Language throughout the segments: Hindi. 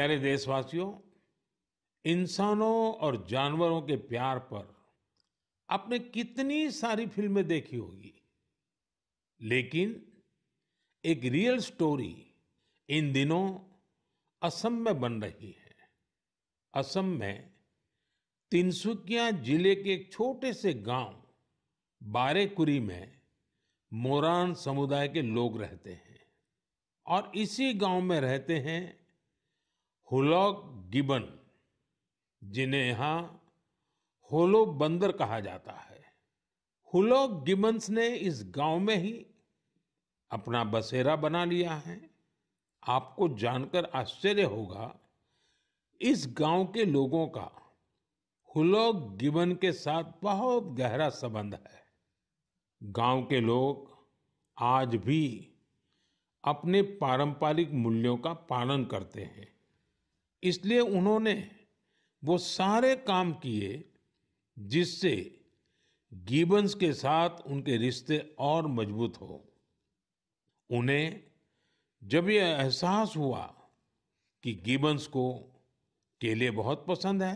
प्यारे देशवासियों इंसानों और जानवरों के प्यार पर आपने कितनी सारी फिल्में देखी होगी लेकिन एक रियल स्टोरी इन दिनों असम में बन रही है असम में तिनसुकिया जिले के एक छोटे से गांव बारेकुरी में मोरान समुदाय के लोग रहते हैं और इसी गांव में रहते हैं होलॉक गिबन जिन्हें यहाँ होलो बंदर कहा जाता है हुलॉक गिबन्स ने इस गांव में ही अपना बसेरा बना लिया है आपको जानकर आश्चर्य होगा इस गांव के लोगों का हुलॉक गिबन के साथ बहुत गहरा संबंध है गांव के लोग आज भी अपने पारंपरिक मूल्यों का पालन करते हैं इसलिए उन्होंने वो सारे काम किए जिससे गिबन्स के साथ उनके रिश्ते और मजबूत हो उन्हें जब ये एहसास हुआ कि गिबन्स को केले बहुत पसंद है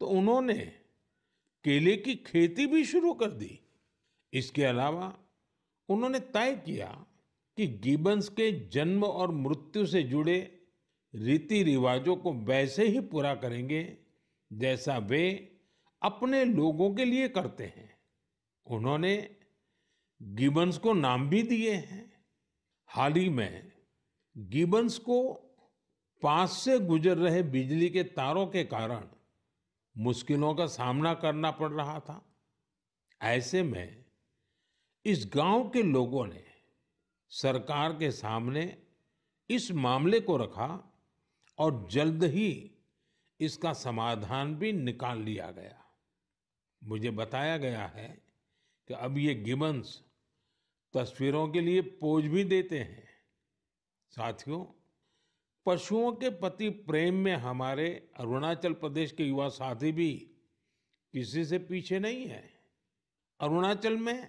तो उन्होंने केले की खेती भी शुरू कर दी इसके अलावा उन्होंने तय किया कि गिबन्स के जन्म और मृत्यु से जुड़े रीति रिवाजों को वैसे ही पूरा करेंगे जैसा वे अपने लोगों के लिए करते हैं उन्होंने गिबन्स को नाम भी दिए हैं हाल ही में गिबन्स को पास से गुजर रहे बिजली के तारों के कारण मुश्किलों का सामना करना पड़ रहा था ऐसे में इस गांव के लोगों ने सरकार के सामने इस मामले को रखा और जल्द ही इसका समाधान भी निकाल लिया गया मुझे बताया गया है कि अब ये गिबन्स तस्वीरों के लिए पोज भी देते हैं साथियों पशुओं के प्रति प्रेम में हमारे अरुणाचल प्रदेश के युवा साथी भी किसी से पीछे नहीं है अरुणाचल में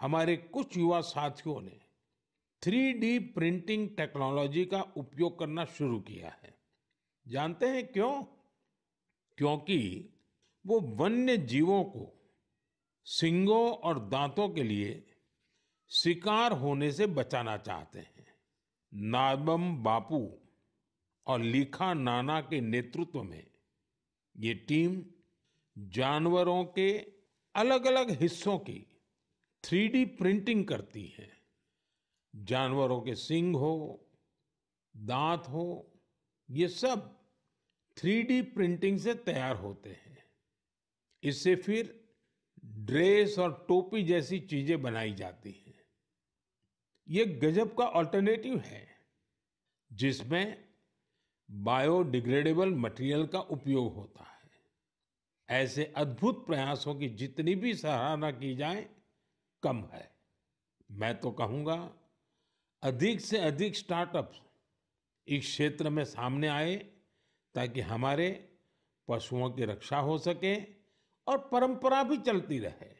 हमारे कुछ युवा साथियों ने थ्री प्रिंटिंग टेक्नोलॉजी का उपयोग करना शुरू किया है जानते हैं क्यों क्योंकि वो वन्य जीवों को सिंगों और दांतों के लिए शिकार होने से बचाना चाहते हैं नाबम बापू और लिखा नाना के नेतृत्व में ये टीम जानवरों के अलग अलग हिस्सों की थ्री प्रिंटिंग करती है जानवरों के सिंग हो दांत हो ये सब थ्री प्रिंटिंग से तैयार होते हैं इससे फिर ड्रेस और टोपी जैसी चीजें बनाई जाती हैं ये गजब का ऑल्टरनेटिव है जिसमें बायोडिग्रेडेबल मटेरियल का उपयोग होता है ऐसे अद्भुत प्रयासों की जितनी भी सराहना की जाए कम है मैं तो कहूँगा अधिक से अधिक स्टार्टअप्स इस क्षेत्र में सामने आए ताकि हमारे पशुओं की रक्षा हो सके और परंपरा भी चलती रहे